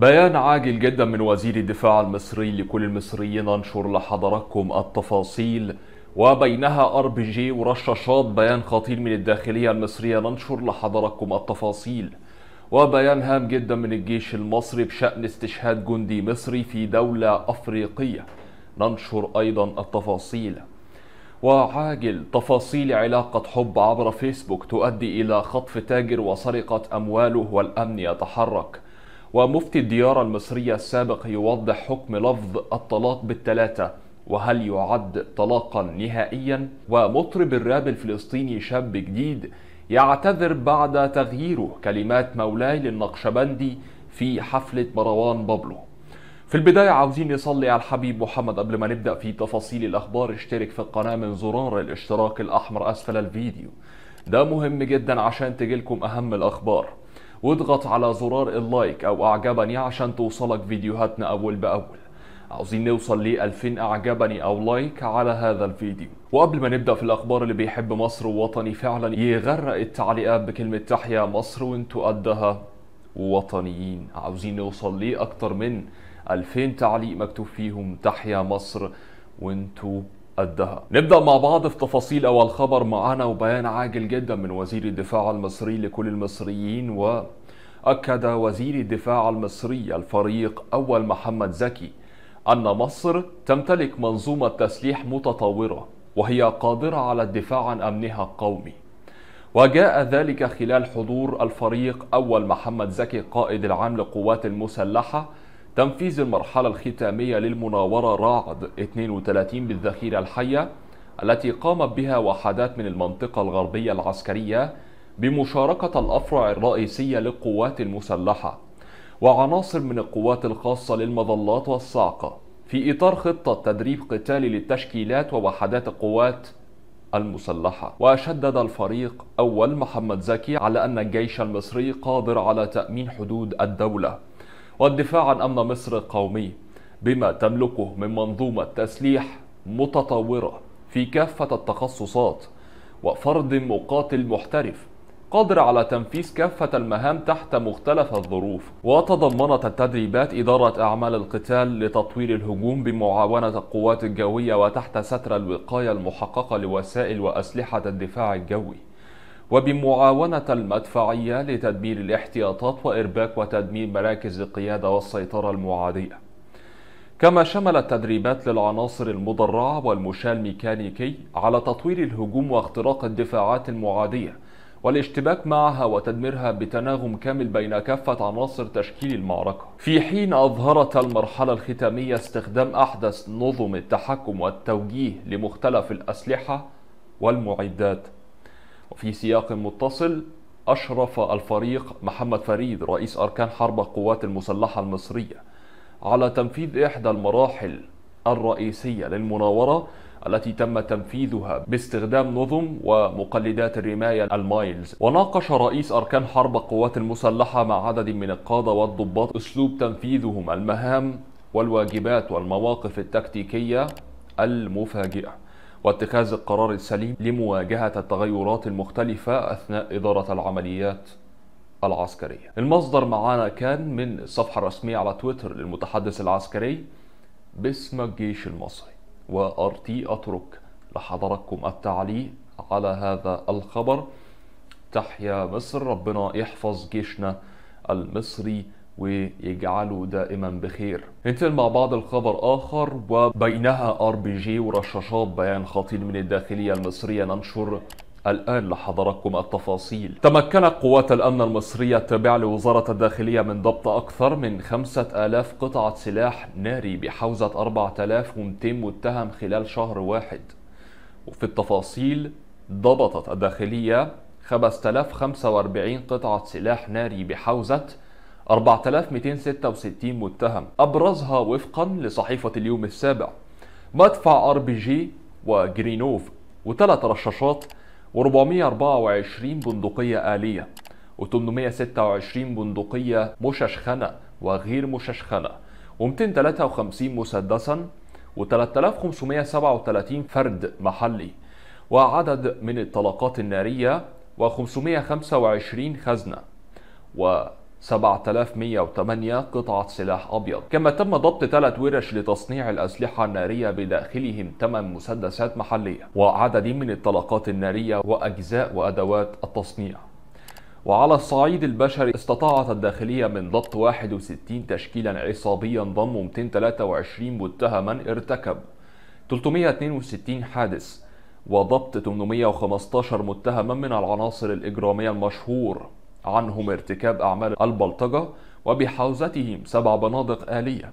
بيان عاجل جدا من وزير الدفاع المصري لكل المصريين ننشر لحضراتكم التفاصيل وبينها ار بي جي ورشاشات بيان خطير من الداخليه المصريه ننشر لحضراتكم التفاصيل وبيان هام جدا من الجيش المصري بشان استشهاد جندي مصري في دوله افريقيه ننشر ايضا التفاصيل وعاجل تفاصيل علاقة حب عبر فيسبوك تؤدي إلى خطف تاجر وسرقة أمواله والأمن يتحرك ومفتي الديار المصرية السابق يوضح حكم لفظ الطلاق بالثلاثة وهل يعد طلاقا نهائيا ومطرب الراب الفلسطيني شاب جديد يعتذر بعد تغييره كلمات مولاي للنقشبندي في حفلة مروان بابلو في البداية عاوزين نصلي على الحبيب محمد قبل ما نبدأ في تفاصيل الأخبار اشترك في القناة من زرار الاشتراك الأحمر أسفل الفيديو ده مهم جدا عشان تجيلكم أهم الأخبار واضغط على زرار اللايك او اعجبني عشان توصلك فيديوهاتنا اول باول عاوزين نوصل ل 2000 اعجبني او لايك على هذا الفيديو وقبل ما نبدا في الاخبار اللي بيحب مصر ووطني فعلا يغرق التعليقات بكلمه تحيا مصر وانتوا قدها وطنيين عاوزين نوصل ل اكتر من 2000 تعليق مكتوب فيهم تحيا مصر وانتوا قدها نبدأ مع بعض في تفاصيل أول خبر معانا وبيان عاجل جدا من وزير الدفاع المصري لكل المصريين و أكد وزير الدفاع المصري الفريق أول محمد زكي أن مصر تمتلك منظومة تسليح متطورة وهي قادرة على الدفاع عن أمنها القومي وجاء ذلك خلال حضور الفريق أول محمد زكي قائد العام للقوات المسلحة تنفيذ المرحلة الختامية للمناورة رعد 32 بالذخيرة الحية التي قامت بها وحدات من المنطقة الغربية العسكرية بمشاركة الأفرع الرئيسية للقوات المسلحة وعناصر من القوات الخاصة للمظلات والصاعقة في إطار خطة تدريب قتالي للتشكيلات ووحدات القوات المسلحة وشدد الفريق أول محمد زكي على أن الجيش المصري قادر على تأمين حدود الدولة والدفاع عن أمن مصر القومي بما تملكه من منظومة تسليح متطورة في كافة التخصصات وفرد مقاتل محترف قادر على تنفيذ كافة المهام تحت مختلف الظروف وتضمنت التدريبات إدارة أعمال القتال لتطوير الهجوم بمعاونة القوات الجوية وتحت ستر الوقاية المحققة لوسائل وأسلحة الدفاع الجوي وبمعاونة المدفعية لتدمير الاحتياطات وإرباك وتدمير مراكز القيادة والسيطرة المعادية كما شملت تدريبات للعناصر المدرعة والمشاة الميكانيكي على تطوير الهجوم واختراق الدفاعات المعادية والاشتباك معها وتدميرها بتناغم كامل بين كافة عناصر تشكيل المعركة في حين أظهرت المرحلة الختامية استخدام أحدث نظم التحكم والتوجيه لمختلف الأسلحة والمعدات وفي سياق متصل أشرف الفريق محمد فريد رئيس أركان حرب القوات المسلحة المصرية على تنفيذ إحدى المراحل الرئيسية للمناورة التي تم تنفيذها باستخدام نظم ومقلدات الرماية المايلز وناقش رئيس أركان حرب القوات المسلحة مع عدد من القادة والضباط أسلوب تنفيذهم المهام والواجبات والمواقف التكتيكية المفاجئة واتخاذ القرار السليم لمواجهة التغيرات المختلفة أثناء إدارة العمليات العسكرية المصدر معانا كان من الصفحة الرسمية على تويتر للمتحدث العسكري باسم الجيش المصري وأرتي أترك لحضراتكم التعليق على هذا الخبر تحيا مصر ربنا يحفظ جيشنا المصري ويجعله دائما بخير ننتقل مع بعض الخبر آخر وبينها ار بي جي ورشاشات بيان خطير من الداخلية المصرية ننشر الآن لحضراتكم التفاصيل تمكنت قوات الأمن المصرية التابعة لوزارة الداخلية من ضبط أكثر من 5000 قطعة سلاح ناري بحوزة 4200 متهم خلال شهر واحد وفي التفاصيل ضبطت الداخلية 5045 قطعة سلاح ناري بحوزة 4266 متهم أبرزها وفقا لصحيفة اليوم السابع مدفع ار بي جي وجرينوف وثلاث رشاشات و424 بندقية آلية و826 بندقية مششخنة وغير مششخنة و253 مسدسا و3537 فرد محلي وعدد من الطلقات النارية و525 خزنة و 7108 قطعة سلاح أبيض كما تم ضبط ثلاث ورش لتصنيع الأسلحة النارية بداخلهم ثمان مسدسات محلية وعدد من الطلقات النارية وأجزاء وأدوات التصنيع وعلى الصعيد البشري استطاعت الداخلية من ضبط 61 تشكيلا عصابيا ضموا 223 متهما ارتكب 362 حادث وضبط 815 متهما من العناصر الإجرامية المشهور عنهم ارتكاب أعمال البلطجة وبحوزتهم سبع بنادق آلية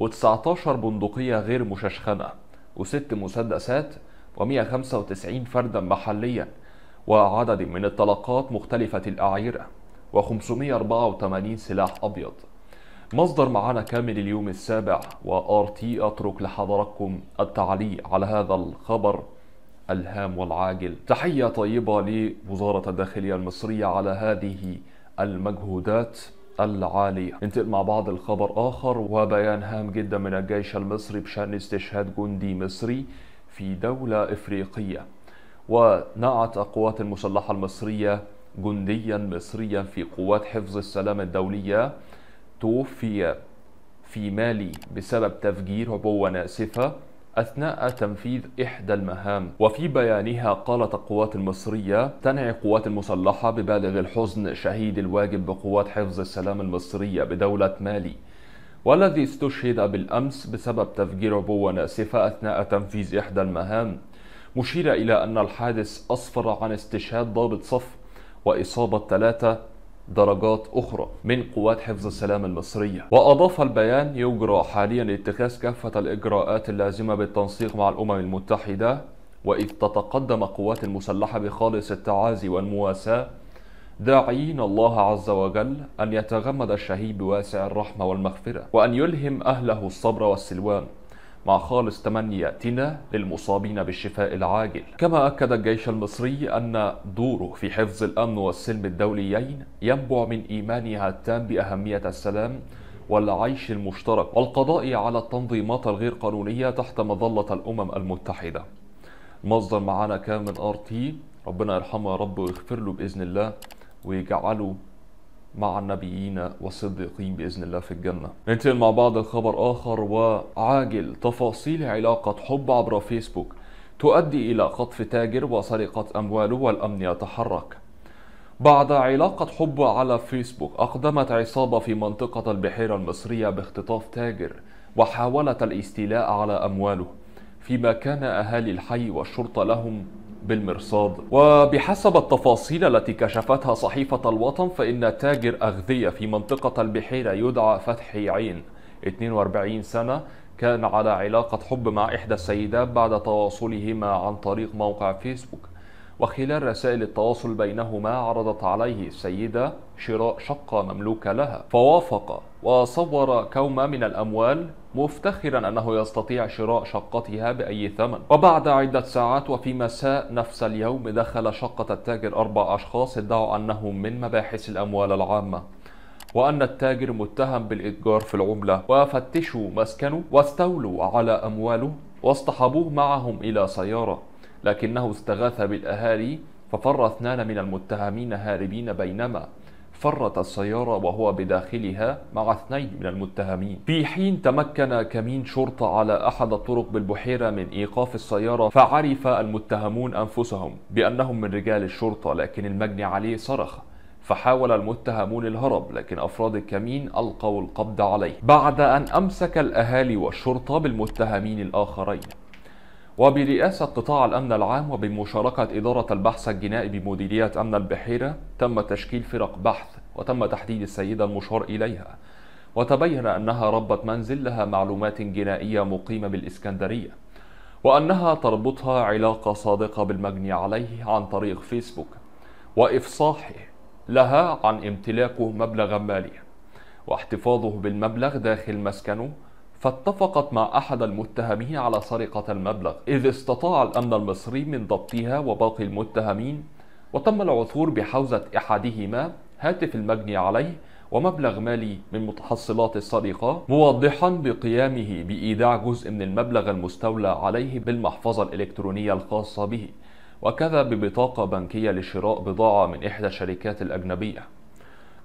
و19 بندقية غير مششخنة وست مسدسات و195 فردا محليا وعدد من الطلقات مختلفة الأعيرة و584 سلاح أبيض مصدر معانا كامل اليوم السابع وآر تي أترك لحضراتكم التعليق على هذا الخبر الهام والعاجل تحية طيبة لوزارة الداخلية المصرية على هذه المجهودات العالية ننتقل مع بعض الخبر آخر وبيان هام جدا من الجيش المصري بشأن استشهاد جندي مصري في دولة إفريقية ونعت القوات المسلحة المصرية جنديا مصريا في قوات حفظ السلام الدولية توفي في مالي بسبب تفجير عبوة ناسفة أثناء تنفيذ إحدى المهام وفي بيانها قالت القوات المصرية تنعي القوات المسلحة ببالغ الحزن شهيد الواجب بقوات حفظ السلام المصرية بدولة مالي والذي استشهد بالأمس بسبب تفجير عبوة ناسفة أثناء تنفيذ إحدى المهام مشيرة إلى أن الحادث أسفر عن استشهاد ضابط صف وإصابة ثلاثة درجات أخرى من قوات حفظ السلام المصرية وأضاف البيان يجرى حاليا اتخاذ كافة الإجراءات اللازمة بالتنسيق مع الأمم المتحدة وإذ تتقدم قوات المسلحة بخالص التعازي والمواساة داعين الله عز وجل أن يتغمد الشهيد بواسع الرحمة والمغفرة وأن يلهم أهله الصبر والسلوان مع خالص تمني للمصابين بالشفاء العاجل كما أكد الجيش المصري أن دوره في حفظ الأمن والسلم الدوليين ينبع من إيمانها التام بأهمية السلام والعيش المشترك والقضاء على التنظيمات الغير قانونية تحت مظلة الأمم المتحدة مصدر معانا كان من ار تي ربنا يرحمه يا رب ويغفر له باذن الله ويجعله مع النبيين والصديقين بإذن الله في الجنة ننتقل مع بعض الخبر آخر وعاجل تفاصيل علاقة حب عبر فيسبوك تؤدي إلى خطف تاجر وسرقة أمواله والأمن يتحرك بعد علاقة حب على فيسبوك أقدمت عصابة في منطقة البحيرة المصرية باختطاف تاجر وحاولت الاستيلاء على أمواله فيما كان أهالي الحي والشرطة لهم بالمرصاد وبحسب التفاصيل التي كشفتها صحيفة الوطن فإن تاجر أغذية في منطقة البحيرة يدعى فتحي عين 42 سنة كان على علاقة حب مع إحدى السيدات بعد تواصلهما عن طريق موقع فيسبوك وخلال رسائل التواصل بينهما عرضت عليه السيدة شراء شقة مملوكة لها فوافق وصور كومة من الأموال مفتخرا أنه يستطيع شراء شقتها بأي ثمن وبعد عدة ساعات وفي مساء نفس اليوم دخل شقة التاجر أربع أشخاص ادعوا أنهم من مباحث الأموال العامة وأن التاجر متهم بالإتجار في العملة وفتشوا مسكنه واستولوا على أمواله واصطحبوه معهم إلى سيارة لكنه استغاث بالأهالي ففر اثنان من المتهمين هاربين بينما فرت السيارة وهو بداخلها مع اثنين من المتهمين في حين تمكن كمين شرطة على أحد الطرق بالبحيرة من إيقاف السيارة فعرف المتهمون أنفسهم بأنهم من رجال الشرطة لكن المجني عليه صرخ فحاول المتهمون الهرب لكن أفراد الكمين ألقوا القبض عليه بعد أن أمسك الأهالي والشرطة بالمتهمين الآخرين وبرئاسة قطاع الأمن العام وبمشاركة إدارة البحث الجنائي بمديرية أمن البحيرة تم تشكيل فرق بحث وتم تحديد السيدة المشار إليها وتبين أنها ربة منزل لها معلومات جنائية مقيمة بالإسكندرية وأنها تربطها علاقة صادقة بالمجني عليه عن طريق فيسبوك وإفصاحه لها عن امتلاكه مبلغا ماليا واحتفاظه بالمبلغ داخل مسكنه فاتفقت مع أحد المتهمين على سرقة المبلغ إذ استطاع الأمن المصري من ضبطها وباقي المتهمين وتم العثور بحوزة أحدهما هاتف المجني عليه ومبلغ مالي من متحصلات السرقة موضحا بقيامه بإيداع جزء من المبلغ المستولى عليه بالمحفظة الإلكترونية الخاصة به وكذا ببطاقة بنكية لشراء بضاعة من إحدى الشركات الأجنبية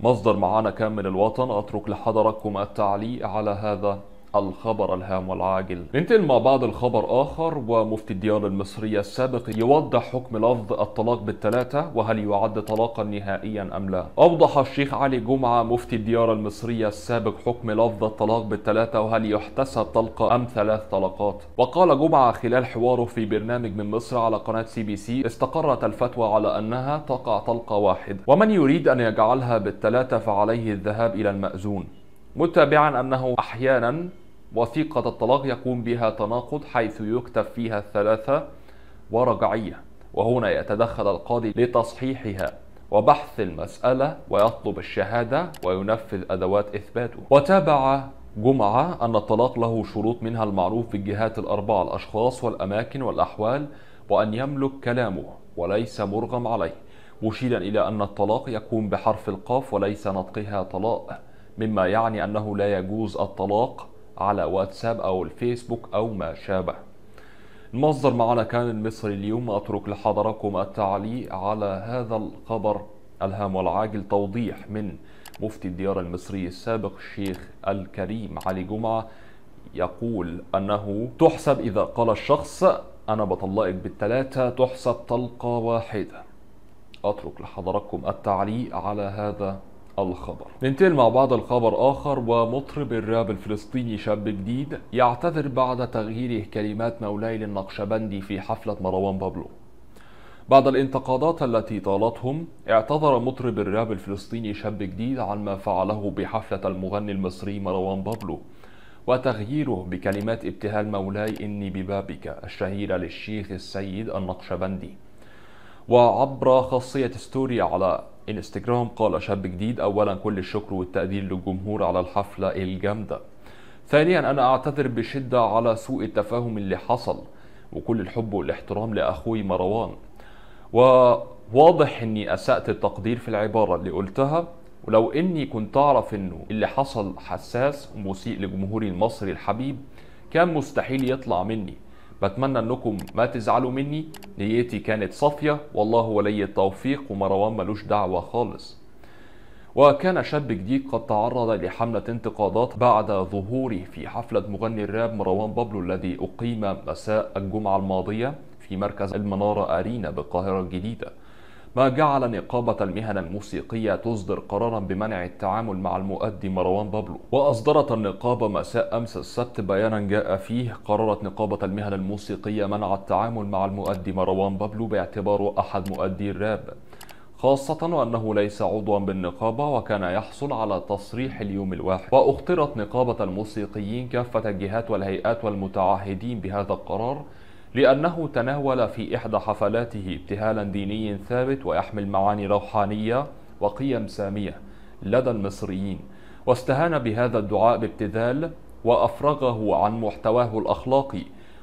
مصدر معانا كان من الوطن أترك لحضركم التعليق على هذا الخبر الهام والعاجل ننتقل مع بعض الخبر آخر ومفتي الديار المصرية السابق يوضح حكم لفظ الطلاق بالثلاثة وهل يعد طلاقا نهائيا أم لا أوضح الشيخ علي جمعة مفتي الديار المصرية السابق حكم لفظ الطلاق بالثلاثة وهل يحتسب طلقة أم ثلاث طلقات وقال جمعة خلال حواره في برنامج من مصر على قناة سي بي سي استقرت الفتوى على أنها تقع طلقة واحدة ومن يريد أن يجعلها بالثلاثة فعليه الذهاب إلى المأذون متابعا أنه أحيانا وثيقة الطلاق يقوم بها تناقض حيث يكتب فيها الثلاثة ورجعية وهنا يتدخل القاضي لتصحيحها وبحث المسألة ويطلب الشهادة وينفذ أدوات إثباته وتابع جمعة أن الطلاق له شروط منها المعروف في الجهات الأربعة الأشخاص والأماكن والأحوال وأن يملك كلامه وليس مرغم عليه مشيرا إلى أن الطلاق يكون بحرف القاف وليس نطقها طلاق مما يعني أنه لا يجوز الطلاق على واتساب أو الفيسبوك أو ما شابه المصدر معنا كان المصري اليوم أترك لحضركم التعليق على هذا الخبر الهام والعاجل توضيح من مفتي الديار المصري السابق الشيخ الكريم علي جمعة يقول أنه تحسب إذا قال الشخص أنا بطلقك بالثلاثه تحسب طلقة واحدة أترك لحضركم التعليق على هذا الخبر ننتقل مع بعض الخبر آخر ومطرب الراب الفلسطيني شاب جديد يعتذر بعد تغييره كلمات مولاي للنقشبندي في حفلة مروان بابلو بعد الانتقادات التي طالتهم اعتذر مطرب الراب الفلسطيني شاب جديد عن ما فعله بحفلة المغني المصري مروان بابلو وتغييره بكلمات ابتهال مولاي إني ببابك الشهيرة للشيخ السيد النقشبندي وعبر خاصية ستوري على انستجرام قال شاب جديد أولا كل الشكر والتقدير للجمهور على الحفلة الجامدة ثانيا أنا أعتذر بشدة على سوء التفاهم اللي حصل وكل الحب والاحترام لأخوي مروان وواضح أني أسأت التقدير في العبارة اللي قلتها ولو أني كنت أعرف أنه اللي حصل حساس ومسيء لجمهوري المصري الحبيب كان مستحيل يطلع مني بتمنى انكم ما تزعلوا مني نيتي كانت صافية والله ولي التوفيق ومروان ملوش دعوة خالص وكان شاب جديد قد تعرض لحملة انتقادات بعد ظهوره في حفلة مغني الراب مروان بابلو الذي أقيم مساء الجمعة الماضية في مركز المنارة أرينا بالقاهرة الجديدة ما جعل نقابة المهن الموسيقية تصدر قرارا بمنع التعامل مع المؤدي مروان بابلو وأصدرت النقابة مساء أمس السبت بيانا جاء فيه قررت نقابة المهن الموسيقية منع التعامل مع المؤدي مروان بابلو باعتباره أحد مؤدي الراب خاصة وأنه ليس عضوا بالنقابة وكان يحصل على تصريح اليوم الواحد وأخطرت نقابة الموسيقيين كافة الجهات والهيئات والمتعهدين بهذا القرار لأنه تناول في إحدى حفلاته ابتهالا ديني ثابت ويحمل معاني روحانية وقيم سامية لدى المصريين واستهان بهذا الدعاء بابتذال وأفرغه عن محتواه الأخلاقي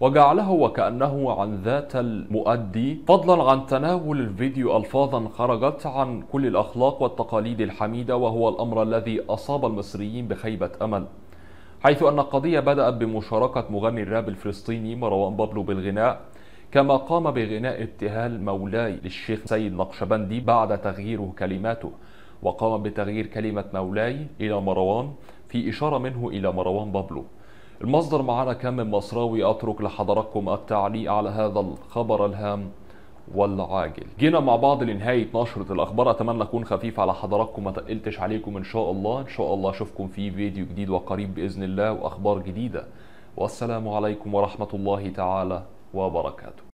وجعله وكأنه عن ذات المؤدي فضلا عن تناول الفيديو ألفاظا خرجت عن كل الأخلاق والتقاليد الحميدة وهو الأمر الذي أصاب المصريين بخيبة أمل حيث أن القضية بدأت بمشاركة مغني الراب الفلسطيني مروان بابلو بالغناء كما قام بغناء ابتهال مولاي للشيخ سيد نقشبندي بعد تغييره كلماته وقام بتغيير كلمة مولاي إلى مروان في إشارة منه إلى مروان بابلو المصدر معنا كامل مصراوي أترك لحضراتكم التعليق على هذا الخبر الهام والعاجل جينا مع بعض لنهايه نشره الاخبار اتمنى اكون خفيف على حضراتكم ما تقلتش عليكم ان شاء الله ان شاء الله اشوفكم في فيديو جديد وقريب باذن الله واخبار جديده والسلام عليكم ورحمه الله تعالى وبركاته